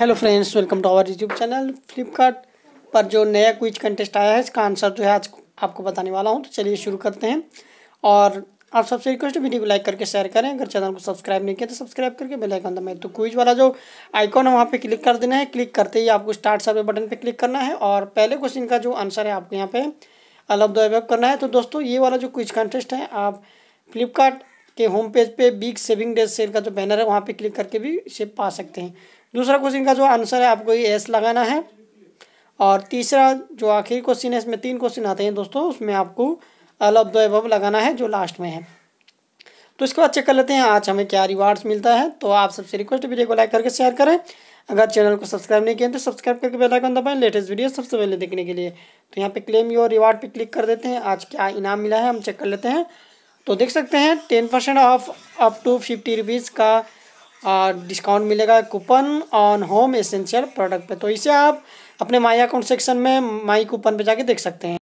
hello friends welcome to our YouTube channel Flipkart पर जो नया क्विज कंटेस्ट आया है इसका आंसर जो है आज आपको बताने वाला हूँ तो चलिए शुरू करते हैं और आप सबसे रिक्वेस्ट वीडियो को लाइक करके शेयर करें अगर चैनल को सब्सक्राइब नहीं किया तो सब्सक्राइब करके बेल आइकन दबाएं तो क्विज वाला जो आइकॉन है वहाँ पर क्लिक कर देना है क्लिक करते ही आपको स्टार्ट सर्वे बटन पर क्लिक करना है और पहले क्वेश्चन का जो आंसर है आपको यहाँ पे अलग दो करना है तो दोस्तों ये वाला जो क्विज कंटेस्ट है आप फ्लिपकार्ट के होम पेज पे बिग सेविंग डे सेल का जो बैनर है वहाँ पे क्लिक करके भी इसे पा सकते हैं दूसरा क्वेश्चन का जो आंसर है आपको ये एस लगाना है और तीसरा जो आखिरी क्वेश्चन है इसमें तीन क्वेश्चन आते हैं दोस्तों उसमें आपको अल ऑफ दो एबव लगाना है जो लास्ट में है तो इसके बाद चेक कर लेते हैं आज हमें क्या रिवार्ड्स मिलता है तो आप सबसे रिक्वेस्ट वीडियो को लाइक करके शेयर करें अगर चैनल को सब्सक्राइब नहीं किया तो सब्सक्राइब करके बेल आइकन दबाएं लेटेस्ट वीडियो सबसे पहले देखने के लिए तो यहाँ पे क्लेम योर रिवार्ड पे क्लिक कर देते हैं आज क्या इनाम मिला है हम चेक कर लेते हैं तो देख सकते हैं ten percent off up to fifty rupees का डिस्काउंट मिलेगा coupon on home essential product पे तो इसे आप अपने माई अकाउंट सेक्शन में माई कूपन पे जाके देख सकते हैं